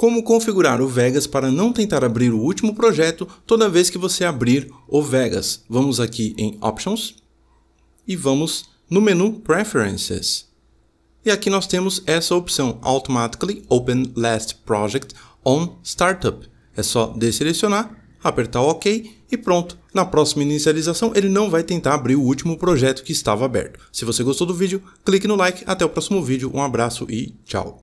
Como configurar o Vegas para não tentar abrir o último projeto toda vez que você abrir o Vegas. Vamos aqui em Options e vamos no menu Preferences. E aqui nós temos essa opção Automatically Open Last Project on Startup. É só deselecionar, apertar OK e pronto. Na próxima inicialização ele não vai tentar abrir o último projeto que estava aberto. Se você gostou do vídeo, clique no like. Até o próximo vídeo, um abraço e tchau.